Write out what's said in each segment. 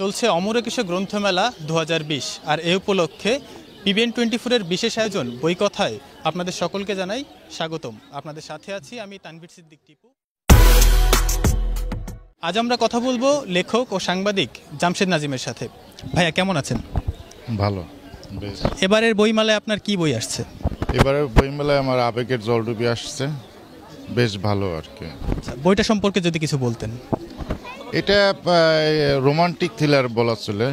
চলছে অমর কিশো গ্রন্থমেলা দু আর এ উপলক্ষে পিবিএন টোয়েন্টি ফোরের বিশেষ আয়োজন বই কথায় আপনাদের সকলকে জানাই স্বাগতম আপনাদের সাথে আছি আমি তানভীর সিদ্দিক টিপু আজ আমরা কথা বলবো লেখক ও সাংবাদিক জামশেদ নাজিমের সাথে ভাইয়া কেমন আছেন ভালো বেশ এবারের বইমেলায় আপনার কি বই আসছে এবারের বইমেলায় আমার আবেগের জলডুবি আসছে বেশ ভালো আর কি আচ্ছা, বইটা সম্পর্কে যদি কিছু বলতেন এটা রোমান্টিক থ্রিলার বলা চলে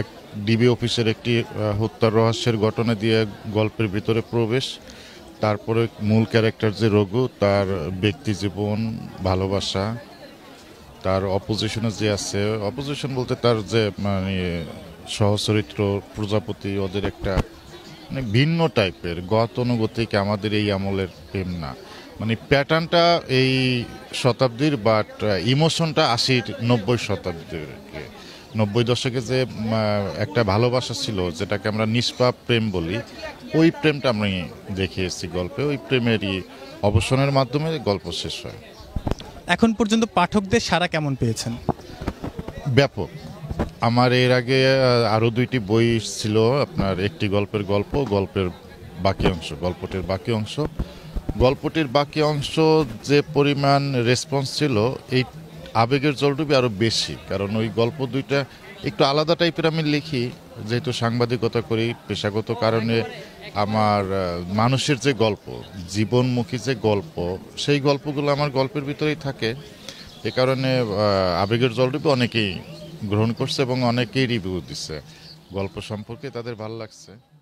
এক ডিবি অফিসের একটি হত্যার রহস্যের ঘটনা দিয়ে গল্পের ভিতরে প্রবেশ তারপরে মূল ক্যারেক্টার যে রঘু তার ব্যক্তি জীবন ভালোবাসা তার অপোজিশনে যে আছে অপোজিশন বলতে তার যে মানে সহচরিত্র প্রজাপতি ওদের একটা মানে ভিন্ন টাইপের গতানুগতিক আমাদের এই আমলের প্রেম না মানে প্যাটার্নটা এই শতাব্দীর বাট ইমোশনটা আশির নব্বই শতাব্দীর নব্বই দশকে যে একটা ভালোবাসা ছিল যেটাকে আমরা নিষ্পাপ প্রেম বলি ওই প্রেমটা আমি দেখে এসেছি গল্পে ওই প্রেমেরই অবসানের মাধ্যমে গল্প শেষ হয় এখন পর্যন্ত পাঠকদের সারা কেমন পেয়েছেন ব্যাপক আমার এর আগে আরও দুইটি বই ছিল আপনার একটি গল্পের গল্প গল্পের বাকি অংশ গল্পটির বাকি অংশ গল্পটির বাকি অংশ যে পরিমাণ রেসপন্স ছিল এই আবেগের জলটুকু আরও বেশি কারণ ওই গল্প দুইটা একটু আলাদা টাইপের আমি লিখি যেহেতু সাংবাদিকতা করি পেশাগত কারণে আমার মানুষের যে গল্প জীবনমুখী যে গল্প সেই গল্পগুলো আমার গল্পের ভিতরেই থাকে এ কারণে আবেগের জলটুকু অনেকেই গ্রহণ করছে এবং অনেকেই রিভিউ দিচ্ছে গল্প সম্পর্কে তাদের ভালো লাগছে